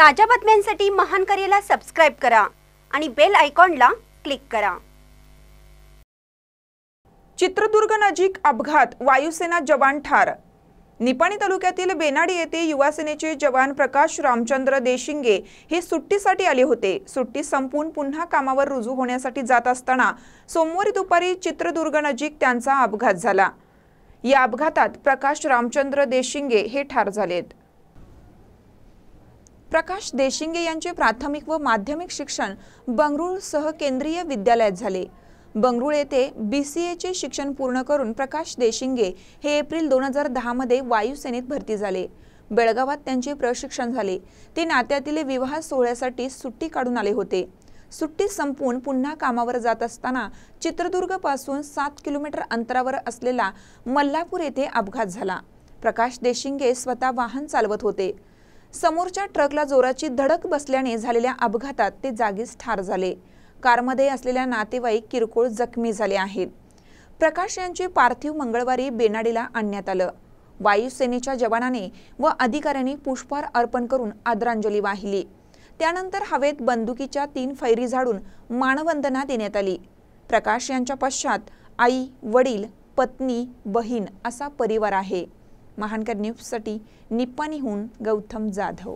ताज्या बातम्यांसाठी महान करेला सबस्क्राईब करा आणि बेल आयकॉनला क्लिक करा चित्रदुर्ग नजीक अपघात वायुसेना जवान ठार निपाणी तालुक्यातील बेनाडी येथे युवासेनेचे जवान प्रकाश रामचंद्र देशिंगे हे सुट्टीसाठी आले होते सुट्टी संपून पुन्हा कामावर रुजू होण्यासाठी जात असताना सोमवारी दुपारी चित्रदुर्ग नजीक त्यांचा अपघात झाला या अपघातात प्रकाश रामचंद्र देशिंगे हे ठार झालेत प्रकाश देशिंगे यांचे प्राथमिक व माध्यमिक शिक्षण सह केंद्रीय विद्यालयात झाले बंगळूर येथे बी सी एचे शिक्षण पूर्ण करून प्रकाश देशिंगे हे एप्रिल दोन हजार दहामध्ये वायुसेनेत भरती झाले बेळगावात त्यांचे प्रशिक्षण झाले ते नात्यातील विवाह सोहळ्यासाठी सुट्टी काढून आले होते सुट्टी संपवून पुन्हा कामावर जात असताना चित्रदुर्गपासून सात किलोमीटर अंतरावर असलेला मल्लापूर येथे अपघात झाला प्रकाश देशिंगे स्वतः वाहन चालवत होते समोरच्या ट्रकला जोराची धडक बसल्याने झालेल्या अपघातात ते जागीच ठार झाले कारमध्ये असलेल्या नातेवाईक किरकोळ जखमी झाले आहेत प्रकाश यांचे पार्थिव मंगळवारी बेनाडीला आणण्यात आलं वायुसेनेच्या जवानाने व अधिकाऱ्यांनी पुष्पहार अर्पण करून आदरांजली वाहिली त्यानंतर हवेत बंदुकीच्या तीन फैरी झाडून मानवंदना देण्यात आली प्रकाश यांच्या पश्चात आई वडील पत्नी बहीण असा परिवार आहे महानकर न्यूजसाठी निप्पाणीहून गौतम जाधव